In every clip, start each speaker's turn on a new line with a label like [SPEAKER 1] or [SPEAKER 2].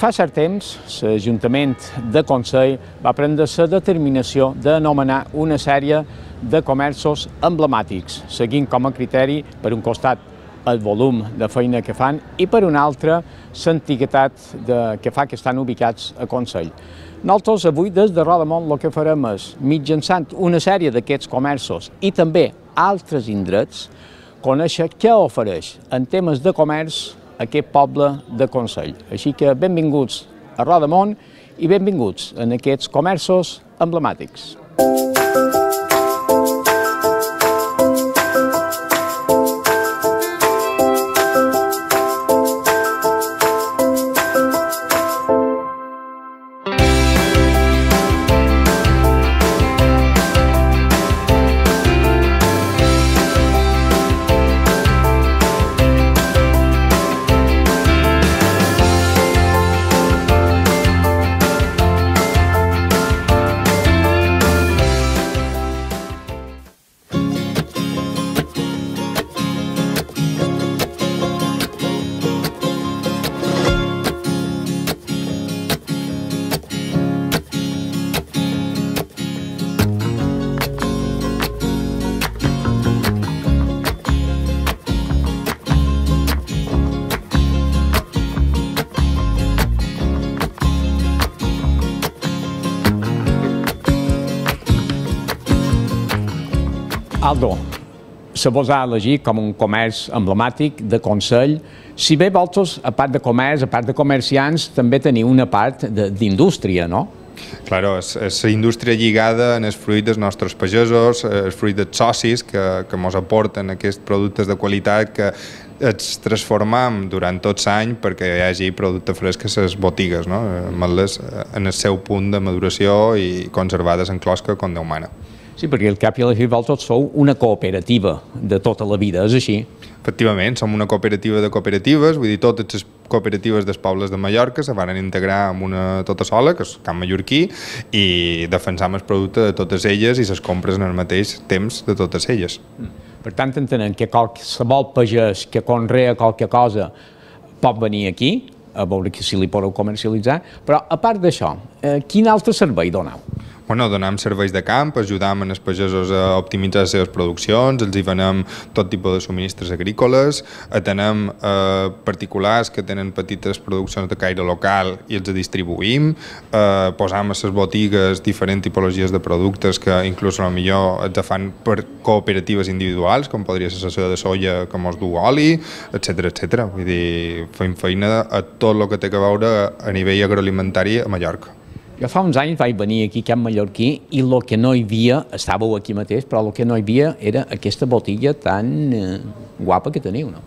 [SPEAKER 1] Fa cert temps, l'Ajuntament de Consell va prendre la determinació de nomenar una sèrie de comerços emblemàtics, seguint com a criteri, per un costat, el volum de feina que fan i, per un altre, l'antiguitat que fa que estan ubicats a Consell. Nosaltres avui, des de Rodamont, el que farem és, mitjançant una sèrie d'aquests comerços i també altres indrets, conèixer què ofereix en temes de comerç aquest poble de Consell. Així que benvinguts a Rodamont i benvinguts en aquests comerços emblemàtics. Música Aldo, se vos ha elegit com un comerç emblemàtic de Consell. Si bé vosaltres, a part de comerç, a part de comerciants,
[SPEAKER 2] també teniu una part d'indústria, no? Claro, és, és la indústria lligada en els fruits dels nostres pagesos, els fruits dels socis que, que ens aporten aquests productes de qualitat que ens transformam durant tot l'any perquè hi hagi producte fresc a les botigues, no? Eh, eh, en el seu punt de maduració i conservades en closca com Déu mana. Sí, perquè el cap i la fi vosaltres sou una cooperativa de tota la vida, és així? Efectivament, som una cooperativa de cooperatives, vull dir, totes les cooperatives dels pobles de Mallorca se van integrar en una tota sola, que és Camp Mallorquí, i defensam el producte de totes elles i les compres en el mateix temps de totes elles. Mm. Per tant, entenem que
[SPEAKER 1] qualsevol pagès que conrea qualque cosa pot venir aquí, a veure si li
[SPEAKER 2] podeu comercialitzar, però a part d'això, eh, quin altre servei doneu? bueno, donam serveis de camp, ajudam en els pagesos a optimitzar les seves produccions, els hi venem tot tipus de subministres agrícoles, atenem eh, particulars que tenen petites produccions de caire local i els distribuïm, eh, posam a les botigues diferents tipologies de productes que inclús a millor ens fan per cooperatives individuals, com podria ser la de soia que mos du oli, etc etc. Vull dir, fem feina a tot el que té a veure a nivell agroalimentari a Mallorca. Jo fa uns anys vaig venir aquí a Camp Mallorquí i el
[SPEAKER 1] que no hi havia, estàveu aquí mateix, però el que no hi havia era aquesta botilla tan eh,
[SPEAKER 2] guapa que teniu, no?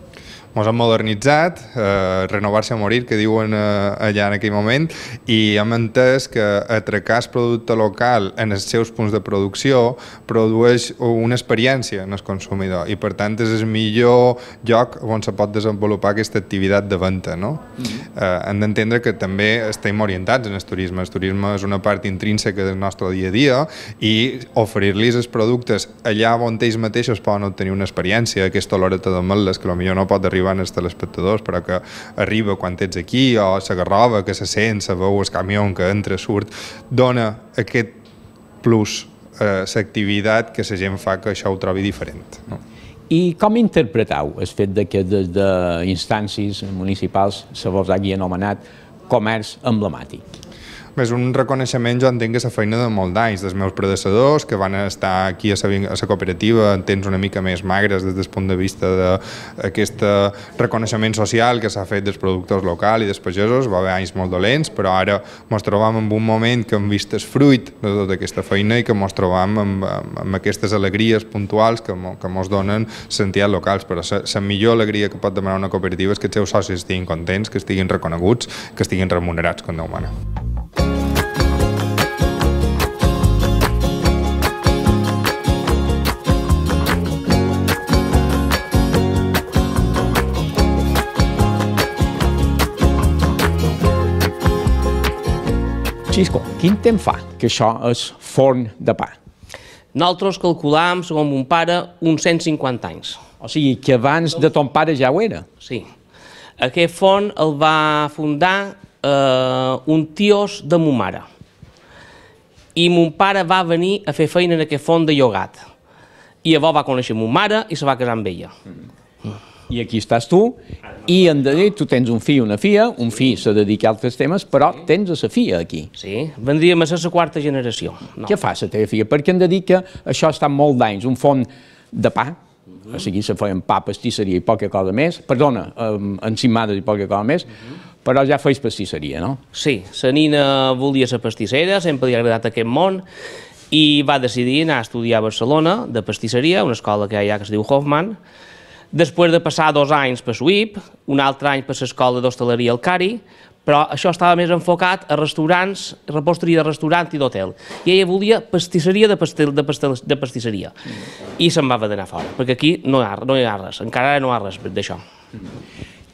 [SPEAKER 2] ens hem modernitzat, eh, renovar-se a morir, que diuen eh, allà en aquell moment, i hem entès que atracar el producte local en els seus punts de producció produeix una experiència en el consumidor i per tant és el millor lloc on se pot desenvolupar aquesta activitat de venda. No? Mm -hmm. eh, hem d'entendre que també estem orientats en el turisme. El turisme és una part intrínseca del nostre dia a dia i oferir li els productes allà on ells mateixos poden obtenir una experiència, aquesta olor de metlles que potser no pot arribar arribant els telespectadors, però que arriba quan ets aquí, o la garrova que se sent, se veu el camió que entra, surt, dona aquest plus eh, l'activitat que la gent fa que això ho trobi diferent. No? I com interpretau
[SPEAKER 1] el fet de que des d'instàncies de municipals se vos hagi anomenat
[SPEAKER 2] comerç emblemàtic? és un reconeixement, jo entenc, que és la feina de molt d'anys, dels meus predecessors, que van estar aquí a la, a la cooperativa en temps una mica més magres des del punt de vista d'aquest reconeixement social que s'ha fet dels productors locals i dels pagesos, va haver anys molt dolents, però ara ens trobam en un moment que hem vist el fruit de tota aquesta feina i que ens trobam amb, amb, amb aquestes alegries puntuals que, que ens donen sentit locals, però la millor alegria que pot demanar una cooperativa és que els seus socis estiguin contents, que estiguin reconeguts, que estiguin remunerats com Déu mana.
[SPEAKER 1] Quin temps fa que això és forn de pa?
[SPEAKER 3] Nosaltres calculam, segons mon pare, uns 150 anys.
[SPEAKER 1] O sigui, que abans de ton pare ja ho era.
[SPEAKER 3] Sí. Aquest forn el va fundar eh, un tios de mon mare. I mon pare va venir a fer feina en aquest forn de llogat. I llavors va conèixer mon mare i se va casar amb ella. Mm
[SPEAKER 1] i aquí estàs tu, i en de dir, tu tens un fill i una filla, un fill s'ha dedicat a altres temes, però tens a sa filla aquí. Sí, vendríem a ser la quarta generació. No. Què fa la teva filla? Perquè hem de dir que això està molt d'anys, un font de pa, uh -huh. a sigui, se feien pa, pastisseria i poca cosa més, perdona, um, encimades i poca cosa més, uh mhm. -huh però ja feis pastisseria, no? Sí, la nina volia
[SPEAKER 3] ser pastissera, sempre li ha agradat aquest món, i va decidir anar a estudiar a Barcelona, de pastisseria, una escola que hi ha que es diu Hoffman, Després de passar dos anys per SUIP, un altre any per l'Escola d'Hostaleria al Cari, però això estava més enfocat a restaurants, reposteria de restaurant i d'hotel. I ella volia pastisseria de, pastel, de, pastel, de pastisseria. I se'n va d'anar fora, perquè aquí no hi ha, no hi ha res, encara no hi ha
[SPEAKER 1] res d'això.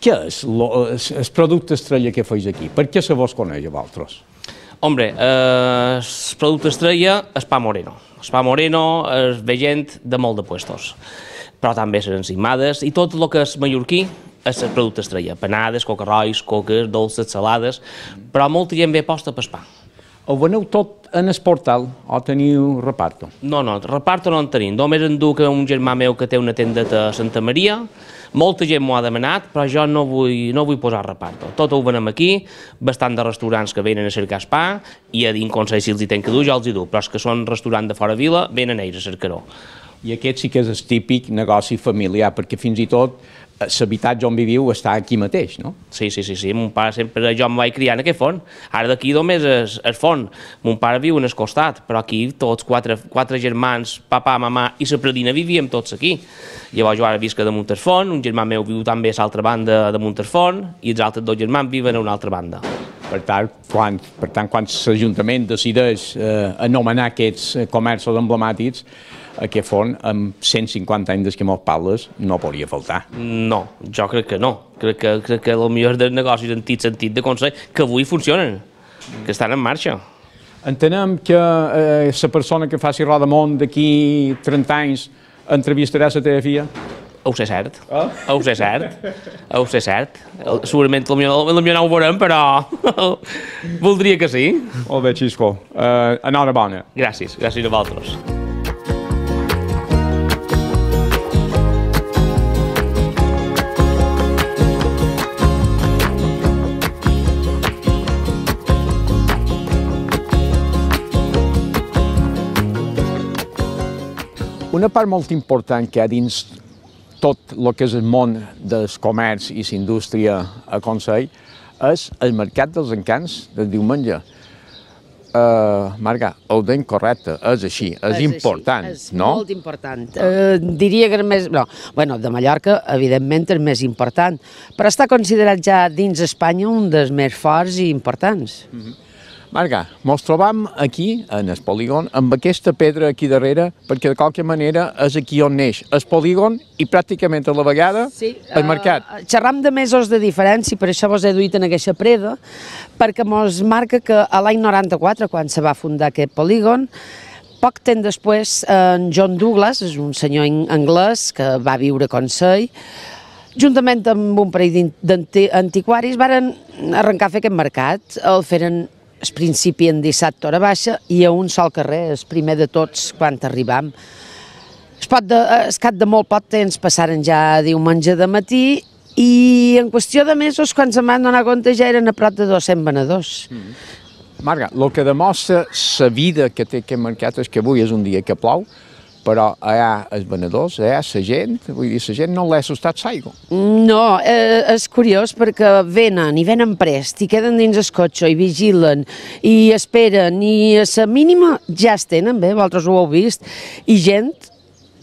[SPEAKER 1] Què és lo, el producte estrella que feis aquí? Per què se vos coneix a vosaltres?
[SPEAKER 3] Hombre, el eh, producte estrella és pa moreno. El pa moreno és vegent de molt de puestos però també les enzimades, i tot el que és mallorquí és el producte estrella, panades, cocarrois, coques, dolces, salades, però molta gent ve posta per pa.
[SPEAKER 1] Ho veneu tot en el portal o teniu
[SPEAKER 3] reparto? No, no, reparto no en tenim. Només en duc un germà meu que té una tenda de Santa Maria. Molta gent m'ho ha demanat, però jo no vull, no vull posar reparto. Tot ho venem aquí, bastant de restaurants que venen a cercar pa i a dins consell si els hi tenc que dur, jo els hi du, però els que són restaurants
[SPEAKER 1] de fora vila, venen ells a cercar-ho. I aquest sí que és el típic negoci familiar, perquè fins i tot eh, l'habitatge on viviu està aquí mateix, no? Sí, sí, sí, sí. mon pare sempre, jo em vaig
[SPEAKER 3] criar en aquest font. Ara d'aquí només és, el font. Mon pare viu en el costat, però aquí tots, quatre, quatre germans, papa, mamà i la predina vivíem tots aquí. Llavors jo ara visc a damunt el font, un germà meu viu també a l'altra banda de damunt el font i els altres dos germans viuen a una altra banda.
[SPEAKER 1] Per tant, quan, per tant, quan l'Ajuntament decideix eh, anomenar aquests eh, comerços emblemàtics, aquest font amb 150 anys d'esquimó pales no podria faltar.
[SPEAKER 3] No, jo crec que no. Crec que, crec que millor dels negocis en tit sentit de consell, que avui funcionen, que estan en marxa.
[SPEAKER 1] Entenem que eh, persona que faci roda món d'aquí 30 anys entrevistarà la teva filla? Ho sé cert,
[SPEAKER 3] oh? ho sé cert, ho sé cert. Segurament millor, no ho veurem, però
[SPEAKER 1] voldria que sí. Molt bé, Xisco. Uh, eh, enhorabona. Gràcies, gràcies a vosaltres. Una part molt important que ha dins tot el que és el món del comerç i la indústria a Consell és el mercat dels encants del diumenge. Uh, Marga, ho den correcte, és així, és, és important, així, és no? És molt
[SPEAKER 4] important. Uh, diria que és més... No, bueno, de Mallorca, evidentment, és més important, però està considerat ja dins Espanya un dels més forts i importants. Uh mhm. -huh. Marga, mos trobam aquí, en el polígon, amb aquesta
[SPEAKER 1] pedra aquí darrere, perquè de qualque manera és aquí on neix el polígon i pràcticament a la vegada
[SPEAKER 5] sí,
[SPEAKER 4] el mercat. Uh, xerram de mesos de diferència, per això vos he duit en aquesta preda, perquè mos marca que a l'any 94, quan se va fundar aquest polígon, poc temps després, eh, en John Douglas, és un senyor anglès que va viure a Consell, juntament amb un parell d'antiquaris, varen arrencar a fer aquest mercat. El feren es principi en dissabte hora baixa i a un sol carrer, el primer de tots quan arribam. Es, pot de, es cap de molt poc temps passaren ja diumenge de matí i en qüestió de mesos, quan se m'han donat compte, ja eren a prop de 200 venedors. Mm -hmm.
[SPEAKER 1] Marga, el que demostra la vida que té aquest mercat és que avui és un dia que plou, però hi ah, ha els venedors, hi eh, ha la gent, vull dir, la gent no l'ha assustat l'aigua.
[SPEAKER 4] No, eh, és curiós perquè venen i venen prest i queden dins el cotxe i vigilen i esperen i a la mínima ja es tenen bé, vosaltres ho heu vist, i gent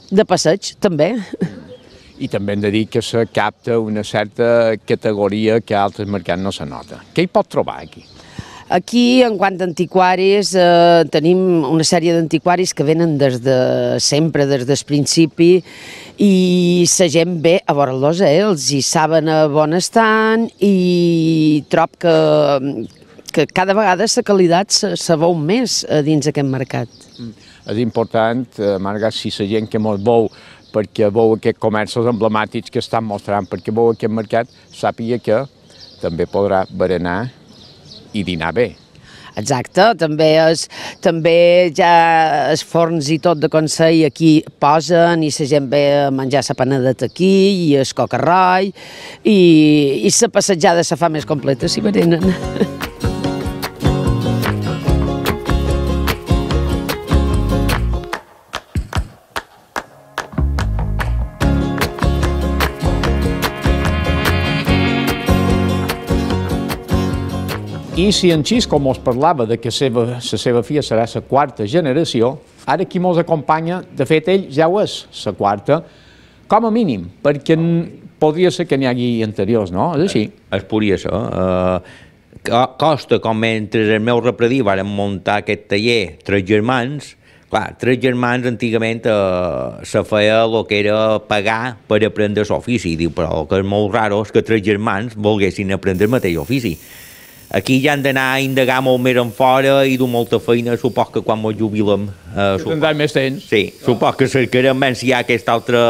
[SPEAKER 4] de passeig també.
[SPEAKER 1] I també hem de dir que se capta una certa categoria que a altres mercats no se nota. Què hi pot trobar
[SPEAKER 4] aquí? Aquí, en quant d'antiquaris, eh, tenim una sèrie d'antiquaris que venen des de sempre, des del principi, i la gent ve a veure'ls, eh? els hi saben a bon estant i trob que, que cada vegada la qualitat se, se veu més dins aquest mercat. Mm. És
[SPEAKER 1] important, eh, Marga, si la gent que molt veu perquè veu aquests comerços emblemàtics que estan mostrant, perquè veu aquest mercat, sàpiga que també podrà berenar i dinar bé.
[SPEAKER 4] Exacte, també, és, també ja els forns i tot de Consell aquí posen i la gent ve a menjar la panadeta aquí i el coca-roll i, i la passejada se fa més completa si sí, verenen.
[SPEAKER 1] I si en Xisco mos parlava de que seva, la seva filla serà la quarta generació, ara qui mos acompanya, de fet ell ja ho és, la quarta, com a mínim, perquè podria ser que n'hi hagi anteriors, no? És així. Es, es podria ser. Uh,
[SPEAKER 6] costa, com mentre el meu repredí varen muntar aquest taller, tres germans, clar, tres germans antigament eh, se feia el que era pagar per aprendre l'ofici, diu, però el que és molt raro és que tres germans volguessin aprendre el mateix ofici. Aquí ja han d'anar a indagar molt més en fora i dur molta feina, supos que quan mos jubilem... Eh, Tindran més temps. Sí, ah. supos que cercarem ben si hi ha aquesta altra,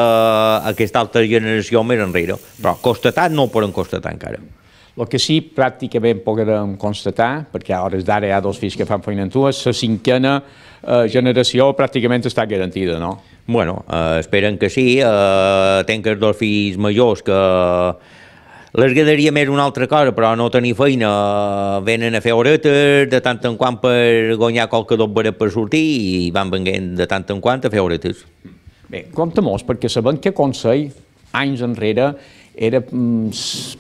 [SPEAKER 6] aquesta altra generació més enrere. Però costa tant, no ho poden tant encara.
[SPEAKER 1] El que sí, pràcticament podrem constatar, perquè a hores d'ara hi ha dos fills que fan feina en tu, la cinquena eh, generació pràcticament està garantida, no? Bueno,
[SPEAKER 6] eh, esperen que sí. Eh, tenc els dos fills majors que les quedaria més una altra cosa, però no tenir feina. Venen a fer horetes de tant en quant per guanyar qualque dobbera per sortir i van venguent de tant en quant a fer horetes.
[SPEAKER 1] Bé, compte molts, perquè sabem que Consell, anys enrere, era mm,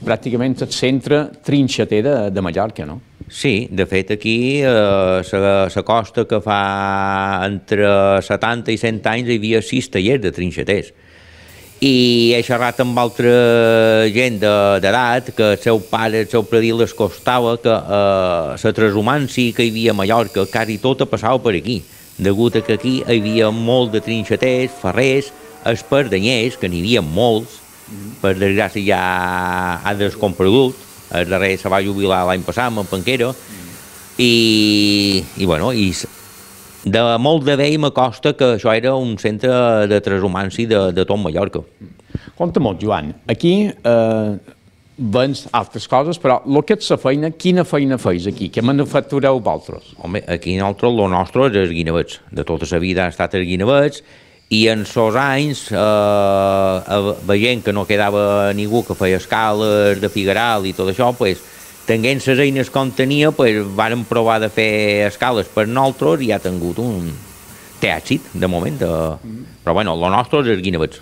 [SPEAKER 1] pràcticament el centre trinxater de, de Mallorca, no?
[SPEAKER 6] Sí, de fet aquí eh, la costa que fa entre 70 i 100 anys hi havia sis tallers de trinxaters. Mm i he xerrat amb altra gent d'edat de, que el seu pare, el seu predil les costava que eh, la transhumància que hi havia a Mallorca quasi tota passava per aquí degut a que aquí hi havia molt de trinxeters, ferrers, espardenyers, que n'hi havia molts, per desgràcia ja ha descompregut, el darrer se va jubilar l'any passat amb Panquera, i, i, bueno, i de molt de bé i m'acosta que això era un centre de transhumància de, de tot Mallorca.
[SPEAKER 1] Compte molt, Joan. Aquí eh, vens altres coses, però el que és la feina, quina feina feis aquí? Què manufactureu vosaltres?
[SPEAKER 6] Home, aquí nosaltres, el nostre és el guinevets. De tota la vida ha estat els guinevets i en sos anys, eh, eh, veient que no quedava ningú que feia escales de Figueral i tot això, doncs, pues, tenint les eines com tenia, pues, varen provar de fer escales per nosaltres i ha tingut un... té de moment. De... Eh. Mm-hmm. Però bueno, el nostre és guinevets.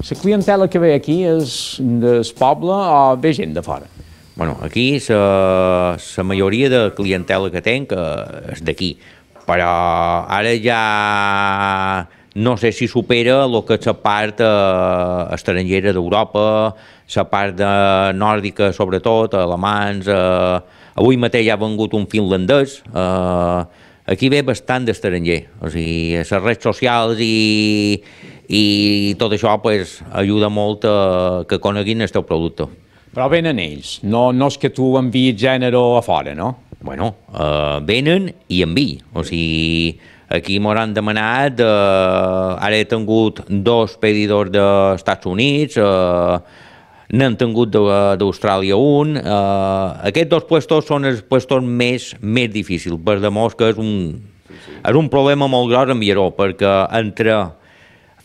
[SPEAKER 1] La clientela que ve aquí és del poble o ve gent de fora?
[SPEAKER 6] Bueno, aquí la majoria de clientela que tenc eh, és d'aquí, però ara ja no sé si supera el que és la part eh, estrangera d'Europa, la part de nòrdica sobretot, alemans... Eh, avui mateix ha vengut un finlandès, eh, aquí ve bastant d'estranger, o sigui, les redes socials i, i tot això pues, ajuda molt a eh, que coneguin el teu producte.
[SPEAKER 1] Però venen ells, no, no és que tu enviïs gènere a fora, no?
[SPEAKER 6] Bueno, eh, venen i enviï, o sigui, Aquí m'ho han demanat, eh, ara he tingut dos pedidors dels Estats Units, eh, n'han tingut d'Austràlia un. Eh, aquests dos puestos són els puestos més, més difícils, per demòs que és un, sí, sí. és un problema molt gros en Vieró, perquè
[SPEAKER 1] entre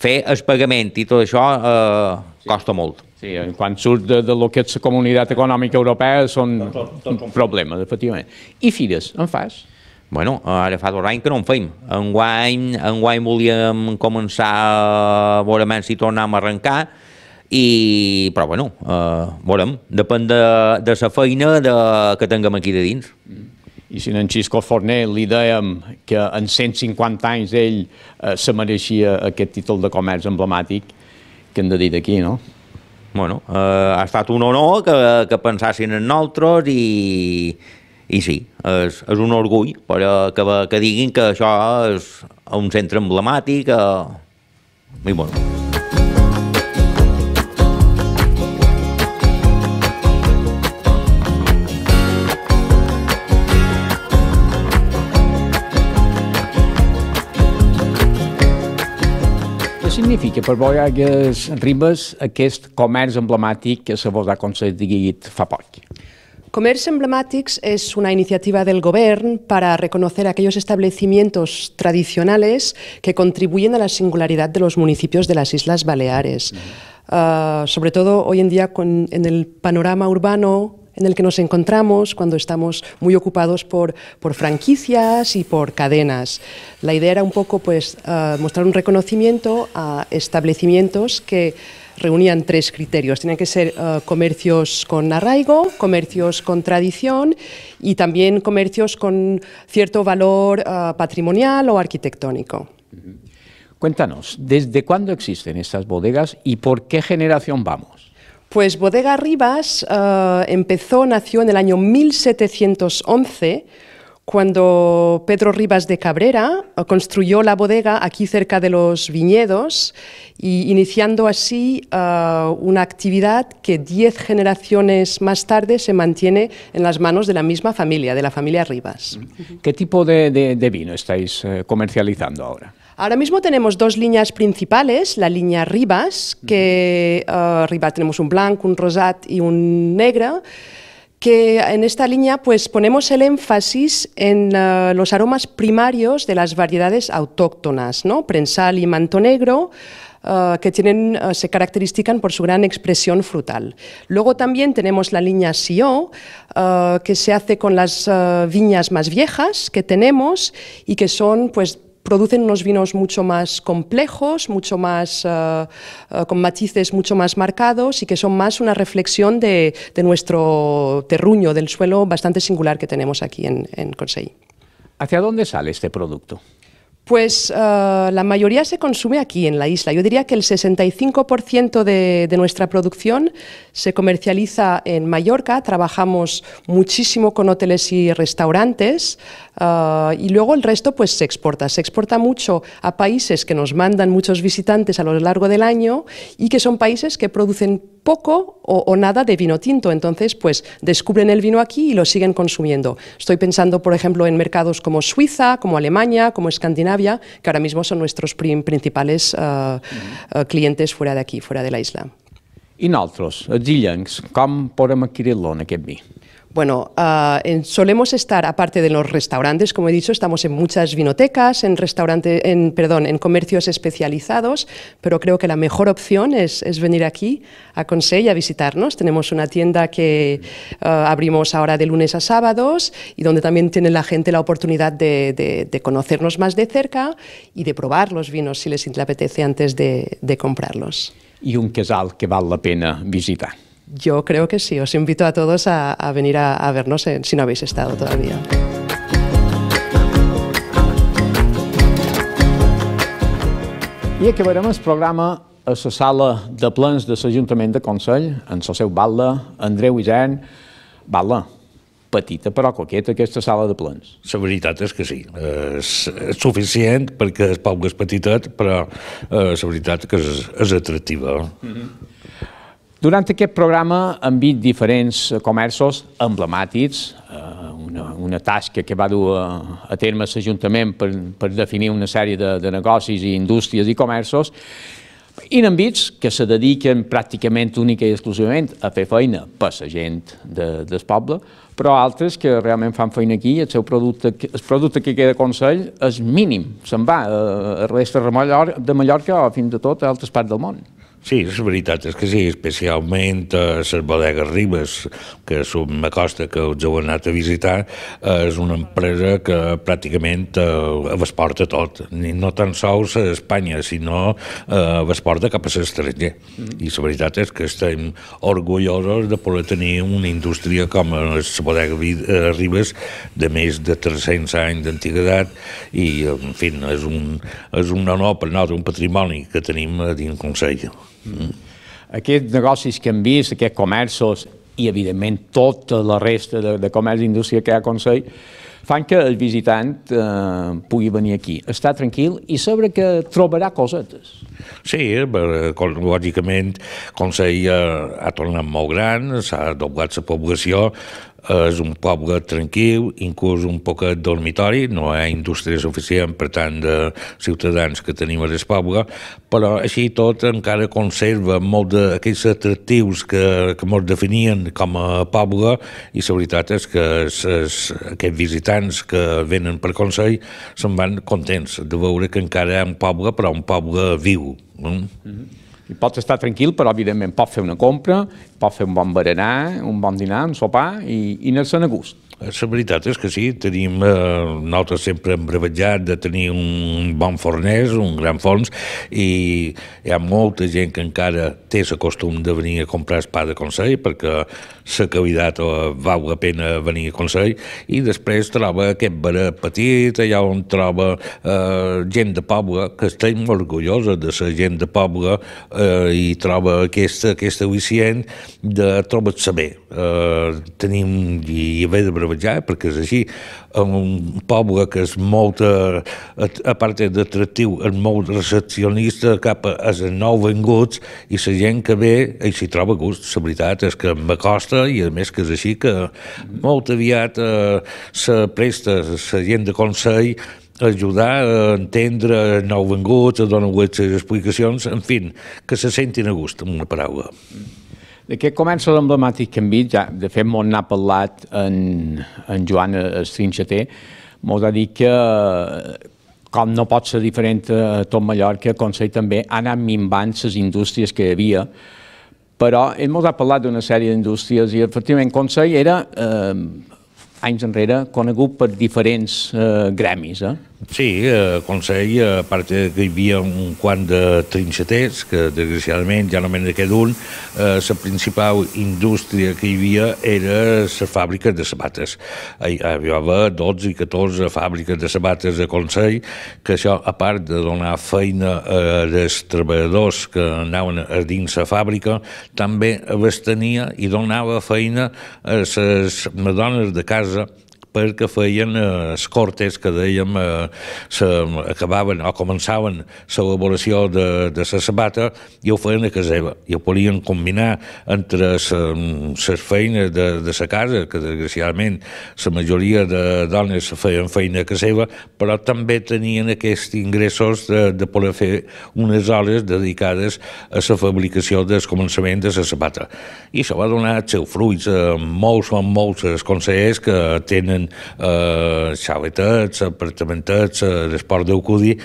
[SPEAKER 1] fer el pagament i tot això eh, sí. costa molt. Sí, quan surt de, de lo que és la comunitat econòmica europea són tot, tot, tot, un problema, efectivament. I fires, en fas? bueno, ara fa dos anys que no en feim. Enguany, enguany
[SPEAKER 6] volíem començar a veure si tornàvem a arrencar, i, però bueno, eh, veurem, depèn de, de sa feina de, que tinguem aquí de dins.
[SPEAKER 1] I si en Xisco Forner li dèiem que en 150 anys ell eh, se mereixia aquest títol de comerç emblemàtic, que hem de dir d'aquí, no? Bueno,
[SPEAKER 6] eh, ha estat un honor que, que pensassin en nosaltres i, i sí, és, és un orgull però que, que diguin que això és un centre emblemàtic eh, i bueno.
[SPEAKER 1] significa per Boiagues Ribes aquest comerç emblemàtic que se vos ha aconseguit fa poc?
[SPEAKER 5] Commerce Emblematics es una iniciativa del Gobierno para reconocer aquellos establecimientos tradicionales que contribuyen a la singularidad de los municipios de las Islas Baleares. Ah, sobre todo hoy en día en el panorama urbano en el que nos encontramos cuando estamos muy ocupados por, franquicias y por cadenas. La idea era un poco pues, eh, mostrar un reconocimiento a establecimientos que reunían tres criterios. Tenían que ser eh, comercios con arraigo, comercios con tradición y también comercios con cierto valor eh, patrimonial o arquitectónico.
[SPEAKER 1] Cuéntanos, ¿desde cuándo existen estas bodegas y por qué generación vamos?
[SPEAKER 5] Pues Bodega Rivas eh, empezó, nació en el año 1711, cuando Pedro Rivas de Cabrera eh, construyó la bodega aquí cerca de los viñedos, y iniciando así eh, una actividad que diez generaciones más tarde se mantiene en las manos de la misma familia, de la familia Rivas.
[SPEAKER 1] ¿Qué tipo de vino estáis comercializando ahora?
[SPEAKER 5] Ahora mismo tenemos dos líneas principales, la línea Rivas, que arriba eh, tenemos un blanco, un rosat y un negro, que en esta línea pues ponemos el énfasis en eh, los aromas primarios de las variedades autóctonas, ¿no? Prensal y manto negro, eh, que tienen, se caracterizan por su gran expresión frutal. Luego también tenemos la línea Sio, que se hace con las viñas más viejas que tenemos y que son pues, producen unos vinos mucho más complejos, mucho más eh, eh, con matices mucho más marcados y que son más una reflexión de, nuestro terruño, del suelo bastante singular que tenemos aquí en, en Consell.
[SPEAKER 1] ¿Hacia dónde sale este producto?
[SPEAKER 5] Pues eh, la mayoría se consume aquí en la isla. Yo diría que el 65% de, nuestra producción se comercializa en Mallorca. Trabajamos muchísimo con hoteles y restaurantes. Ah, y luego el resto pues se exporta. Se exporta mucho a países que nos mandan muchos visitantes a lo largo del año y que son países que producen poco o, nada de vino tinto. Entonces, pues descubren el vino aquí y lo siguen consumiendo. Estoy pensando, por ejemplo, en mercados como Suiza, como Alemania, como Escandinavia, que ahora mismo son nuestros principales ah, ah, clientes fuera de aquí, fuera de la isla.
[SPEAKER 1] I nosaltres, els eh, illencs, com podem en
[SPEAKER 5] bueno, ah, solemos estar, aparte de los restaurantes, como he dicho, estamos en muchas vinotecas, en, restaurante, perdón, en comercios especializados, pero creo que la mejor opción es, venir aquí a Consell a visitarnos. Tenemos una tienda que ah, abrimos ahora de lunes a sábados y donde también tiene la gente la oportunidad de, conocernos más de cerca y de probar los vinos si les apetece antes de, de comprarlos.
[SPEAKER 1] Y un casal que vale la pena visitar.
[SPEAKER 5] Yo creo que sí. Os invito a todos a, a venir a, a vernos en, si no habéis estado todavía.
[SPEAKER 1] I acabarem el programa a la sala de plens de l'Ajuntament de Consell, en el seu balda, Andreu Isern. Balla, petita però coqueta aquesta
[SPEAKER 7] sala de plens. La veritat és que sí. Eh, és, és suficient perquè el poble és petitet, però eh, la veritat que és, és atractiva.
[SPEAKER 4] Mm -hmm.
[SPEAKER 1] Durant aquest programa hem vist diferents comerços emblemàtics, eh, una, una tasca que va dur a, a terme l'Ajuntament per, per definir una sèrie de, de negocis i indústries i comerços, i n'hem vist que se dediquen pràcticament única i exclusivament a fer feina per la gent de, del poble, però altres que realment fan feina aquí i el seu producte, el producte que queda a Consell és mínim, se'n va eh, a, a resta de Mallorca o fins i tot a altres parts del món.
[SPEAKER 7] Sí, és veritat, és que sí, especialment a eh, les bodegues Ribes, que som a costa que us heu anat a visitar, eh, és una empresa que pràcticament eh, exporta tot, ni no tan sols a Espanya, sinó eh, exporta cap a l'estranger. Mm -hmm. I la veritat és que estem orgullosos de poder tenir una indústria com les bodegues eh, Ribes de més de 300 anys d'antiguitat i, en fi, és un, és un honor per nosaltres, un patrimoni que tenim dins Consell.
[SPEAKER 1] Mm. Aquests negocis que hem vist, aquests comerços, i evidentment tota la resta de, de comerç i indústria que hi ha a Consell, fan que el visitant eh, pugui venir aquí, estar tranquil i saber que trobarà cosetes.
[SPEAKER 7] Sí, eh, lògicament, Consell eh, ha tornat molt gran, s'ha doblat la població, és un poble tranquil, inclús un poquet dormitori, no hi ha indústria suficient, per tant, de ciutadans que tenim a aquest poble, però així tot encara conserva molt d'aquells atractius que, que ens definien com a poble i la veritat és que es, aquests visitants que venen per Consell se'n van contents de veure que encara hi ha un poble, però un poble viu. Mm? Mm -hmm. I pots estar tranquil, però evidentment pots fer una compra, pots fer un bon berenar, un bon dinar, un sopar i, i anar-se'n a gust. La veritat és que sí, tenim, eh, nosaltres sempre hem brevetjat de tenir un bon forners, un gran fons, i hi ha molta gent que encara té el costum de venir a comprar pa de consell, perquè la cavitat eh, val la pena venir a consell, i després troba aquest barat petit, allà on troba eh, gent de poble, que estem orgullosa de ser gent de poble, eh, i troba aquesta, aquesta al·licient de trobar-se bé. Eh, tenim i haver de brevetjar treballar, perquè és així, en un poble que és molt, a, a part d'atractiu, és molt recepcionista cap a, nou venguts i la gent que ve i s'hi troba gust, la veritat és que m'acosta i a més que és així que molt aviat eh, se presta la gent de Consell ajudar a entendre nou nouvinguts, a donar explicacions, en fi, que se sentin a gust, amb una paraula. Mm
[SPEAKER 1] què comença l'emblemàtic que hem vist, ja, de fet m'ho n'ha parlat en, en Joan Estrinxater, eh, M'ho ha dit que com no pot ser diferent a eh, tot Mallorca, el Consell també ha anat minvant les indústries que hi havia, però ell mos ha parlat d'una sèrie d'indústries i efectivament Consell era, eh, anys enrere, conegut per diferents eh, gremis. Eh?
[SPEAKER 7] Sí, eh, a Consell, a part que hi havia un quant de trinxeters, que desgraciadament ja només en queda un, eh, la principal indústria que hi havia era la fàbrica de sabates. Hi havia 12 i 14 fàbriques de sabates de Consell, que això, a part de donar feina als eh, treballadors que anaven a dins la fàbrica, també tenia i donava feina a les dones de casa perquè feien escortes que dèiem se acabaven o començaven l'elaboració de, de la sabata i ho feien a casa seva. I ho podien combinar entre les feines de, de sa casa, que desgraciadament la majoria de dones feien feina a casa seva, però també tenien aquests ingressos de, de poder fer unes hores dedicades a la fabricació del començament de la sabata. I això va donar els seus fruits. Molts són molts consellers que tenen tenien eh, xaletets, apartamentets, eh, l'esport eh, d'Eucudi,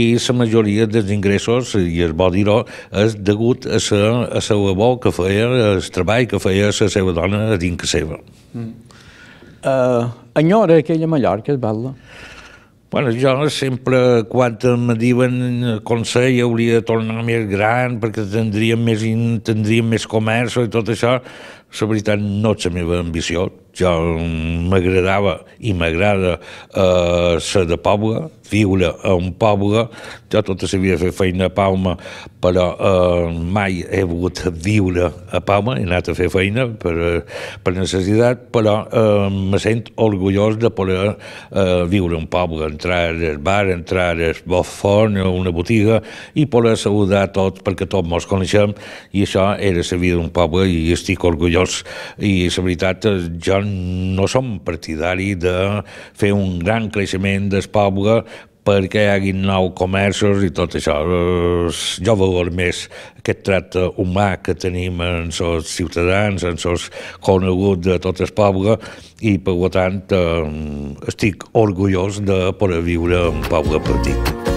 [SPEAKER 7] i la majoria dels ingressos, i es vol dir-ho, és degut a la, a la labor que feia, el treball que feia la seva dona a dins seva. Mm. Uh, enyora aquella Mallorca, es Batla? Bueno, jo sempre, quan em diuen consell, hauria de tornar més gran perquè tindríem més, tindríem més comerç i tot això, la veritat no és la meva ambició, jo m'agradava i m'agrada eh, ser de poble, viure a un poble. Jo tota la fer feina a Palma, però eh, mai he volgut viure a Palma, he anat a fer feina per, per necessitat, però eh, me sent orgullós de poder eh, viure a un poble, entrar al bar, entrar al bofon, a una botiga, i poder saludar tots perquè tots mos coneixem, i això era la vida d'un poble i estic orgullós. I la veritat, eh, jo tant, no som partidari de fer un gran creixement del poble perquè hi hagi nou comerços i tot això. Eh, jo valor més aquest tracte humà que tenim en els ciutadans, en els coneguts de tot el poble, i per tant eh, estic orgullós de poder viure en poble petit.